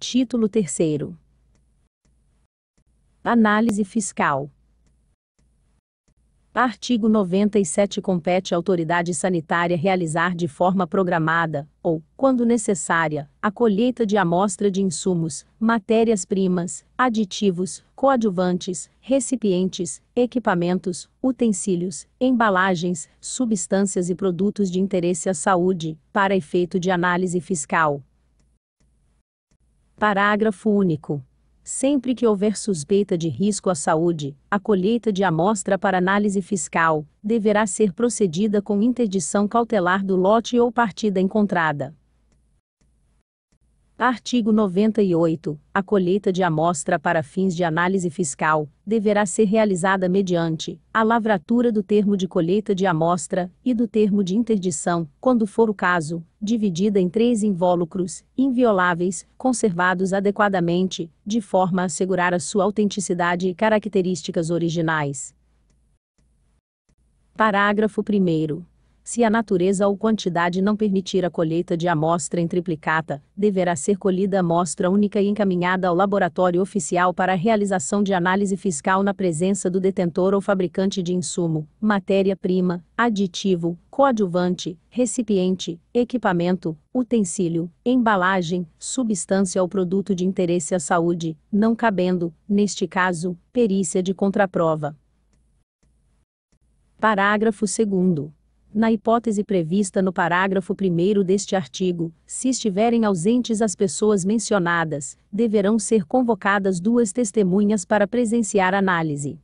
Título 3 Análise fiscal. Artigo 97 compete à autoridade sanitária realizar de forma programada, ou, quando necessária, a colheita de amostra de insumos, matérias-primas, aditivos, coadjuvantes, recipientes, equipamentos, utensílios, embalagens, substâncias e produtos de interesse à saúde, para efeito de análise fiscal Parágrafo único. Sempre que houver suspeita de risco à saúde, a colheita de amostra para análise fiscal deverá ser procedida com interdição cautelar do lote ou partida encontrada. Artigo 98. A colheita de amostra para fins de análise fiscal deverá ser realizada mediante a lavratura do termo de colheita de amostra e do termo de interdição, quando for o caso, dividida em três invólucros, invioláveis, conservados adequadamente, de forma a assegurar a sua autenticidade e características originais. Parágrafo 1. Se a natureza ou quantidade não permitir a colheita de amostra em triplicata, deverá ser colhida amostra única e encaminhada ao laboratório oficial para a realização de análise fiscal na presença do detentor ou fabricante de insumo, matéria-prima, aditivo, coadjuvante, recipiente, equipamento, utensílio, embalagem, substância ou produto de interesse à saúde, não cabendo, neste caso, perícia de contraprova. Parágrafo 2 na hipótese prevista no parágrafo 1 deste artigo, se estiverem ausentes as pessoas mencionadas, deverão ser convocadas duas testemunhas para presenciar a análise.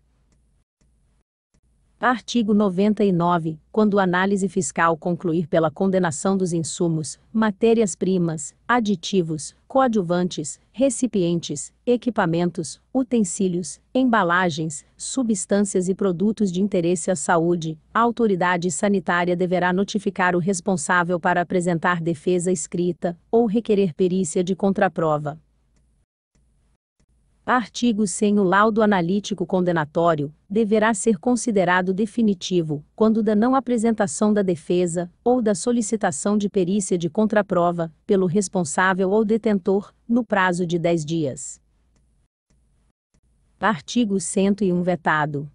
Artigo 99. Quando a análise fiscal concluir pela condenação dos insumos, matérias-primas, aditivos, coadjuvantes, recipientes, equipamentos, utensílios, embalagens, substâncias e produtos de interesse à saúde, a autoridade sanitária deverá notificar o responsável para apresentar defesa escrita ou requerer perícia de contraprova artigo sem o laudo analítico condenatório, deverá ser considerado definitivo, quando da não apresentação da defesa, ou da solicitação de perícia de contraprova, pelo responsável ou detentor, no prazo de 10 dias. Artigo 101 vetado.